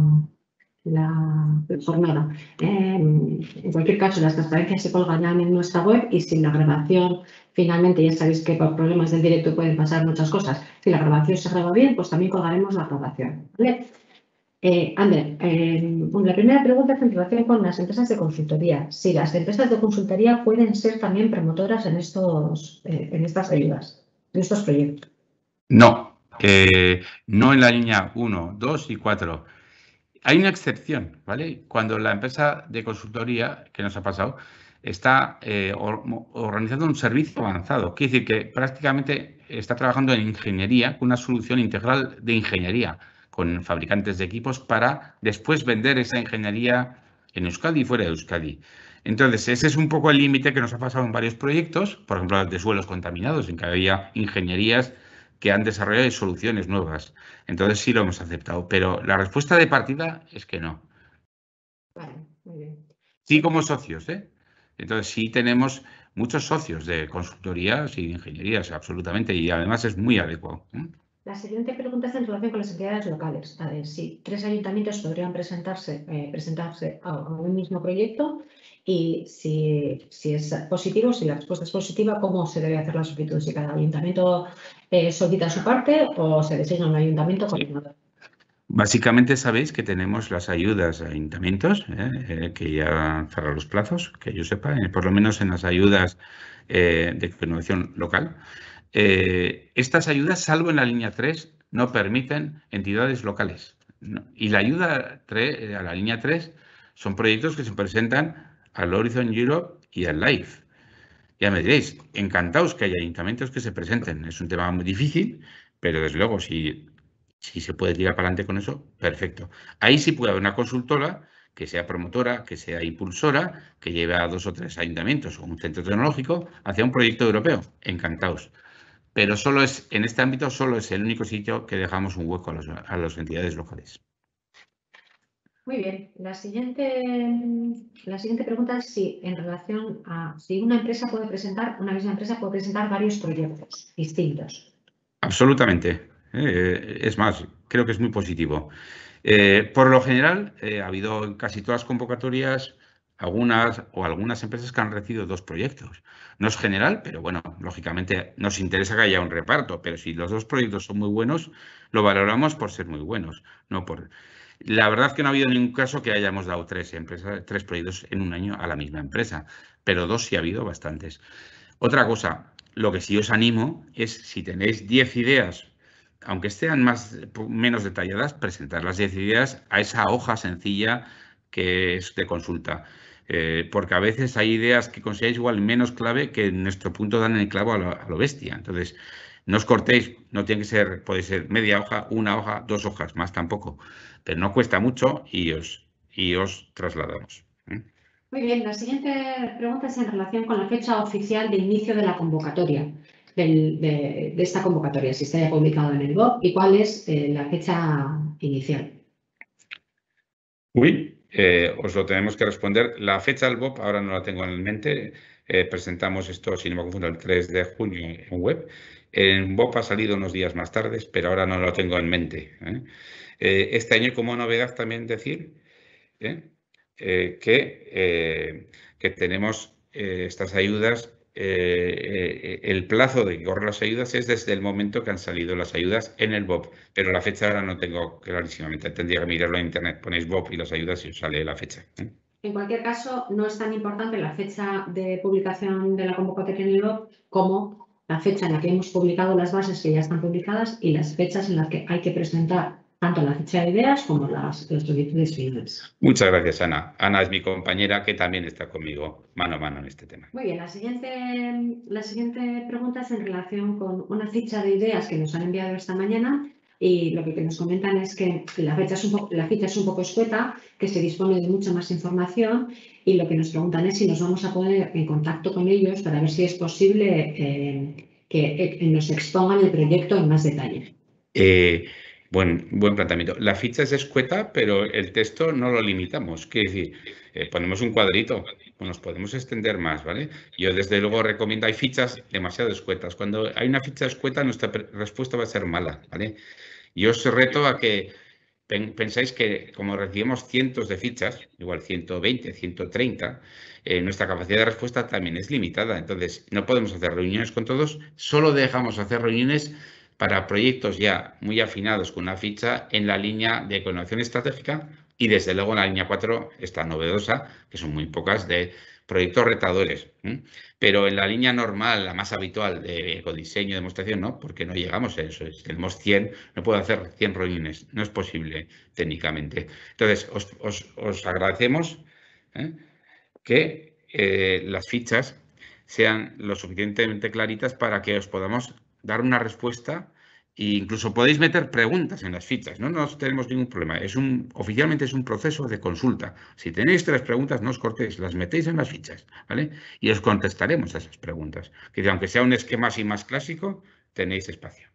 Speaker 3: la jornada. Em, en cualquier caso, las transparencias se colgarán en nuestra web y sin la grabación, finalmente, ya sabéis que por problemas del directo pueden pasar muchas cosas. Si la grabación se graba bien, pues también colgaremos la grabación. ¿vale? Eh, André, em, la primera pregunta es en relación con las empresas de consultoría. Si las empresas de consultoría pueden ser también promotoras en, estos, eh, en estas ayudas, en estos proyectos.
Speaker 2: No, que no en la línea 1, 2 y 4. Hay una excepción, ¿vale? Cuando la empresa de consultoría, que nos ha pasado, está eh, organizando un servicio avanzado. Quiere decir que prácticamente está trabajando en ingeniería, con una solución integral de ingeniería con fabricantes de equipos para después vender esa ingeniería en Euskadi y fuera de Euskadi. Entonces, ese es un poco el límite que nos ha pasado en varios proyectos, por ejemplo, de suelos contaminados, en que había ingenierías que han desarrollado soluciones nuevas. Entonces sí lo hemos aceptado, pero la respuesta de partida es que no.
Speaker 3: Vale, muy bien.
Speaker 2: Sí como socios, ¿eh? Entonces sí tenemos muchos socios de consultorías y de ingenierías, absolutamente, y además es muy adecuado. ¿eh?
Speaker 3: La siguiente pregunta es en relación con las entidades locales. si tres ayuntamientos podrían presentarse, eh, presentarse a, un mismo proyecto y si, si, es positivo, si la respuesta es positiva, ¿cómo se debe hacer la solicitud? Si cada ayuntamiento eh, quita su parte o se designa un ayuntamiento el
Speaker 2: Básicamente sabéis que tenemos las ayudas a ayuntamientos, ¿eh? Eh, que ya han cerrado los plazos, que yo sepa, eh, por lo menos en las ayudas de innovación local. estas ayudas, salvo en la línea 3, no permiten entidades locales. Y la ayuda a la línea 3 son proyectos que se presentan al Horizon Europe y al LIFE. Ya me diréis, encantados que haya ayuntamientos que se presenten. Es un tema muy difícil, pero desde luego, si, si se puede tirar para adelante con eso, perfecto. Ahí sí puede haber una consultora que sea promotora, que sea impulsora, que lleve a dos o tres ayuntamientos o un centro tecnológico hacia un proyecto europeo. Encantados. Pero solo es, en este ámbito solo es el único sitio que dejamos un hueco a las entidades locales.
Speaker 3: Muy bien, la siguiente, la siguiente pregunta es si en relación a si una empresa puede presentar, una misma empresa puede presentar varios proyectos distintos.
Speaker 2: Absolutamente. Eh, es más, creo que es muy positivo. Eh, por lo general, eh, ha habido en casi todas las convocatorias algunas o algunas empresas que han recibido dos proyectos. No es general, pero bueno, lógicamente nos interesa que haya un reparto, pero si los dos proyectos son muy buenos, lo valoramos por ser muy buenos, no por... La verdad es que no ha habido ningún caso que hayamos dado tres empresas, tres proyectos en un año a la misma empresa, pero dos sí ha habido bastantes. Otra cosa, lo que sí os animo es si tenéis 10 ideas, aunque sean más, menos detalladas, presentar las 10 ideas a esa hoja sencilla que es de consulta. Eh, porque a veces hay ideas que consideráis igual menos clave que en nuestro punto dan el clavo a lo, a lo bestia. Entonces, no os cortéis, no tiene que ser, puede ser media hoja, una hoja, dos hojas, más tampoco pero no cuesta mucho y os, y os trasladamos. ¿eh?
Speaker 3: Muy bien, la siguiente pregunta es en relación con la fecha oficial de inicio de la convocatoria, de, esta convocatoria, si está ya publicado en el BOP y cuál es eh, la fecha inicial.
Speaker 2: Uy, eh, os lo tenemos que responder. La fecha del BOP ahora no la tengo en mente. presentamos esto, si no me confundo, el 3 de junio en web. En BOP ha salido unos días más tarde, pero ahora no lo tengo en mente. Eh, este año, como novedad, también decir ¿eh? Eh, que, que, tenemos estas ayudas, el plazo de que corren las ayudas es desde el momento que han salido las ayudas en el BOP, pero la fecha ahora no tengo clarísimamente, tendría que mirarlo en internet, ponéis BOP y las ayudas y os sale la fecha.
Speaker 3: En cualquier caso, no es tan importante la fecha de publicación de la convocatoria en el BOP como la fecha en la que hemos publicado las bases que ya están publicadas y las fechas en las que hay que presentar tanto la ficha de ideas como las, las finales.
Speaker 2: Muchas gracias, Ana. Ana es mi compañera que también está conmigo mano a mano en este tema.
Speaker 3: Muy bien, la siguiente, la siguiente pregunta es en relación con una ficha de ideas que nos han enviado esta mañana y lo que nos comentan es que la ficha es un, poco, la ficha es un poco escueta, que se dispone de mucha más información y lo que nos preguntan es si nos vamos a poner en contacto con ellos para ver si es posible eh, que eh, nos expongan el proyecto en más detalle.
Speaker 2: Eh, Buen, buen planteamiento. La ficha es escueta, pero el texto no lo limitamos. Quiere decir, eh, ponemos un cuadrito, nos podemos extender más, ¿vale? Yo desde luego recomiendo, hay fichas demasiado escuetas. Cuando hay una ficha escueta, nuestra respuesta va a ser mala, ¿vale? Yo os reto a que pensáis que como recibimos cientos de fichas, igual 120, 130, eh, nuestra capacidad de respuesta también es limitada. Entonces, no podemos hacer reuniones con todos, solo dejamos hacer reuniones para proyectos ya muy afinados con una ficha en la línea de conexión estratégica y desde luego en la línea 4 está novedosa, que son muy pocas de proyectos retadores. Pero en la línea normal, la más habitual de ecodiseño, demostración, no, porque no llegamos a eso. tenemos 100, no puedo hacer 100 reuniones, no es posible técnicamente. Entonces, os, agradecemos ¿eh? que eh, las fichas sean lo suficientemente claritas para que os podamos dar una respuesta e incluso podéis meter preguntas en las fichas, no nos tenemos ningún problema. Es un, oficialmente es un proceso de consulta. Si tenéis tres preguntas, no os cortéis, las metéis en las fichas, ¿vale? Y os contestaremos a esas preguntas. Que aunque sea un esquema así más clásico, tenéis espacio.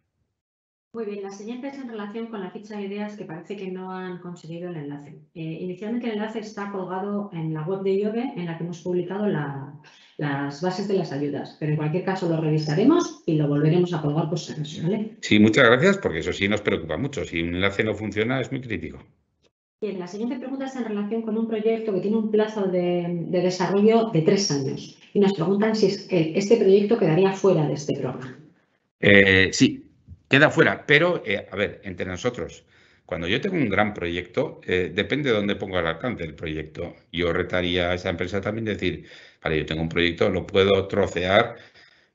Speaker 3: Muy bien, la siguiente es en relación con la ficha de ideas que parece que no han conseguido el enlace. Eh, inicialmente el enlace está colgado en la web de IOBE en la que hemos publicado las bases de las ayudas, pero en cualquier caso lo revisaremos y lo volveremos a colgar por Sí,
Speaker 2: muchas gracias porque eso sí nos preocupa mucho. Si un enlace no funciona es muy crítico.
Speaker 3: Bien, la siguiente pregunta es en relación con un proyecto que tiene un plazo de, desarrollo de tres años y nos preguntan si este proyecto quedaría fuera de este programa.
Speaker 2: Eh, sí, queda fuera. Pero, eh, a ver, entre nosotros, cuando yo tengo un gran proyecto, eh, depende de dónde ponga el alcance del proyecto. Yo retaría a esa empresa también decir, vale, yo tengo un proyecto, lo puedo trocear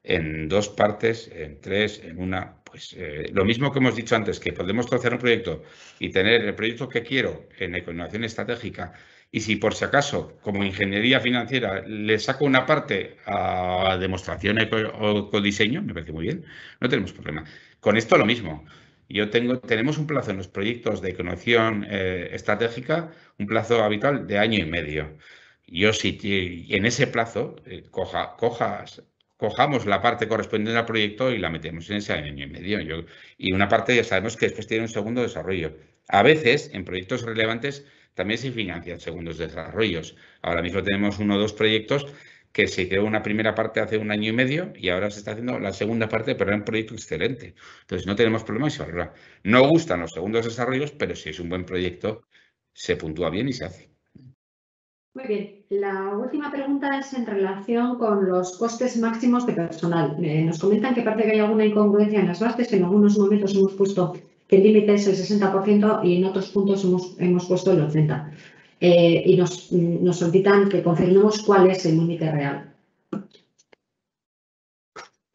Speaker 2: en dos partes, en tres, en una. Pues eh, lo mismo que hemos dicho antes, que podemos trocear un proyecto y tener el proyecto que quiero en ecoinnovación estratégica y si por si acaso, como ingeniería financiera, le saco una parte a demostración o codiseño, me parece muy bien, no tenemos problema. Con esto lo mismo. Yo tengo, tenemos un plazo en los proyectos de conexión eh, estratégica, un plazo habitual de año y medio. Yo si en ese plazo eh, coja, cojas, cojamos la parte correspondiente al proyecto y la metemos en ese año y medio. Yo, y una parte ya sabemos que después tiene un segundo desarrollo. A veces, en proyectos relevantes, también se financian segundos desarrollos. Ahora mismo tenemos uno o dos proyectos que se creó una primera parte hace un año y medio y ahora se está haciendo la segunda parte, pero era un proyecto excelente. Entonces no tenemos problemas. No gustan los segundos desarrollos, pero si es un buen proyecto, se puntúa bien y se hace.
Speaker 3: Muy bien. La última pregunta es en relación con los costes máximos de personal. Eh, nos comentan que parece que hay alguna incongruencia en las bases, que en algunos momentos hemos puesto el límite es el 60% y en otros puntos hemos, hemos puesto el 80%. Eh, y nos, nos, solicitan que confirmemos cuál es el límite real.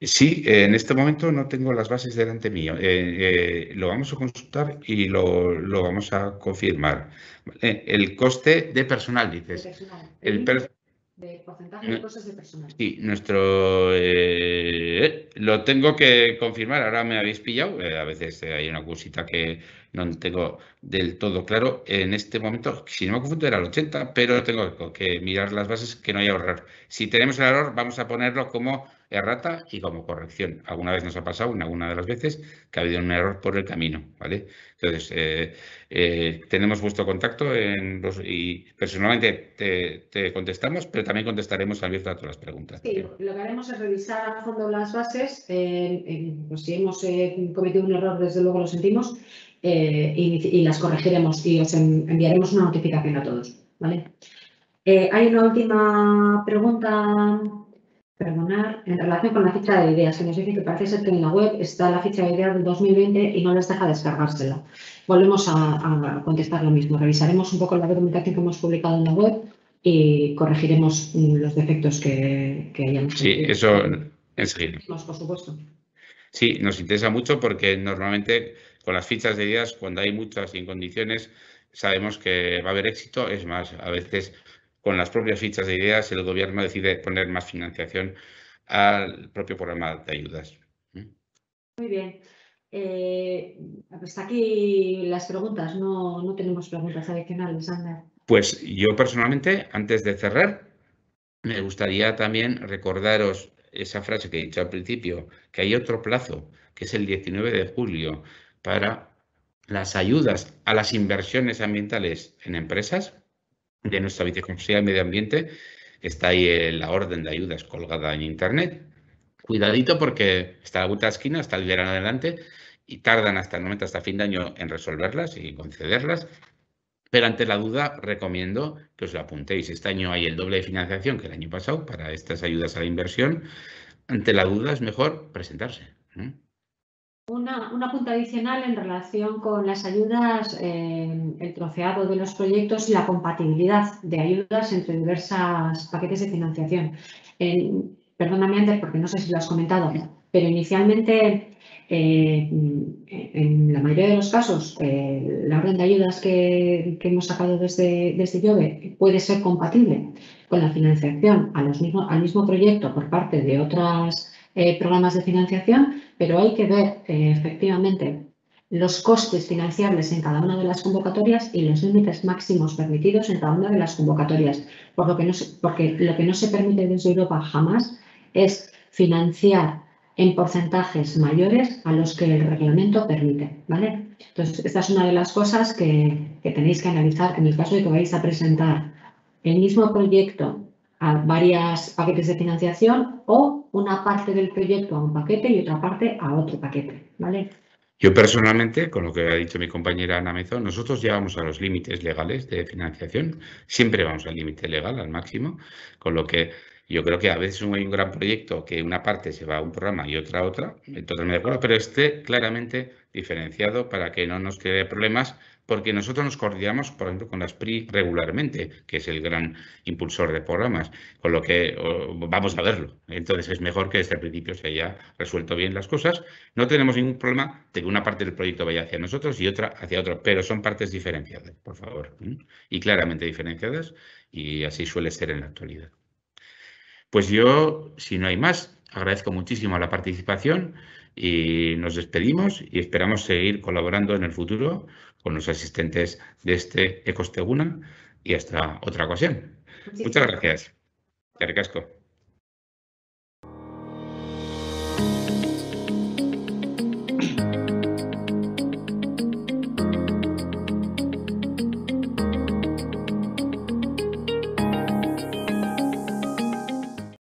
Speaker 2: Sí, eh, en este momento no tengo las bases delante mío. Eh, lo vamos a consultar y lo, vamos a confirmar. el coste de personal, dices de porcentaje de mm. cosas de personas Sí, nuestro. Eh, eh, lo tengo que confirmar, ahora me habéis pillado. Eh, a veces hay una cosita que no tengo del todo claro. En este momento, si no me confundo, era el 80, pero tengo que mirar las bases que no hay error. Si tenemos el error, vamos a ponerlo como errata y como corrección. Alguna vez nos ha pasado, en alguna de las veces, que ha habido un error por el camino, ¿vale? Entonces, eh, eh, tenemos vuestro contacto en y personalmente te, contestamos, pero también contestaremos
Speaker 3: abierto a todas las preguntas. Sí, lo que haremos es revisar a fondo las bases. Eh, pues si hemos cometido un error, desde luego lo sentimos y, las corregiremos y os enviaremos una notificación a todos, ¿vale? hay una última pregunta Perdonar, en relación con la ficha de ideas, que nos dice que parece ser que en la web está la ficha de ideas del 2020 y no les deja descargársela. Volvemos a, contestar lo mismo. Revisaremos un poco la documentación que hemos publicado en la web y corregiremos mm, los defectos que, que hayamos. Sí,
Speaker 2: eso enseguida.
Speaker 3: Por supuesto.
Speaker 2: Sí, nos interesa mucho porque normalmente con las fichas de ideas, cuando hay muchas incondiciones, sabemos que va a haber éxito. Es más, a veces con las propias fichas de ideas, el gobierno decide poner más financiación al propio programa de ayudas.
Speaker 3: Muy bien. Eh, hasta aquí las preguntas. No, no tenemos preguntas adicionales, Ander.
Speaker 2: Pues yo personalmente, antes de cerrar, me gustaría también recordaros esa frase que he dicho al principio, que hay otro plazo, que es el 19 de julio, para las ayudas a las inversiones ambientales en empresas de nuestra viceconsejería de medio ambiente, está ahí la orden de ayudas colgada en internet. Cuidadito porque está a la vuelta de esquina, está el verano adelante y tardan hasta el momento, hasta fin de año, en resolverlas y concederlas. Pero ante la duda, recomiendo que os lo apuntéis. Este año hay el doble de financiación que el año pasado para estas ayudas a la inversión. Ante la duda es mejor presentarse.
Speaker 3: Una, una, punta adicional en relación con las ayudas, eh, el troceado de los proyectos y la compatibilidad de ayudas entre diversos paquetes de financiación. perdóname antes porque no sé si lo has comentado, pero inicialmente eh, en la mayoría de los casos eh, la orden de ayudas que, hemos sacado desde, desde puede ser compatible con la financiación a mismo, al mismo proyecto por parte de otras eh, programas de financiación, pero hay que ver eh, efectivamente los costes financiables en cada una de las convocatorias y los límites máximos permitidos en cada una de las convocatorias. Por lo que no porque lo que no se permite desde Europa jamás es financiar en porcentajes mayores a los que el reglamento permite. ¿vale? Entonces, esta es una de las cosas que, que tenéis que analizar en el caso de que vais a presentar el mismo proyecto a varios paquetes de financiación o una parte del proyecto a un paquete y otra parte a otro paquete. ¿vale?
Speaker 2: Yo personalmente, con lo que ha dicho mi compañera Ana Mezo, nosotros llegamos a los límites legales de financiación, siempre vamos al límite legal, al máximo, con lo que yo creo que a veces hay un gran proyecto que una parte se va a un programa y otra a otra, entonces me acuerdo, pero esté claramente diferenciado para que no nos quede problemas porque nosotros nos coordinamos, por ejemplo, con las PRI regularmente, que es el gran impulsor de programas, con lo que vamos a verlo. Entonces es mejor que desde el principio se haya resuelto bien las cosas. No tenemos ningún problema de que una parte del proyecto vaya hacia nosotros y otra hacia otro, pero son partes diferenciadas, por favor, y claramente diferenciadas, y así suele ser en la actualidad. Pues yo, si no hay más, agradezco muchísimo la participación y nos despedimos y esperamos seguir colaborando en el futuro con los asistentes de este Ecosteguna y hasta otra ocasión. Muchas gracias. Te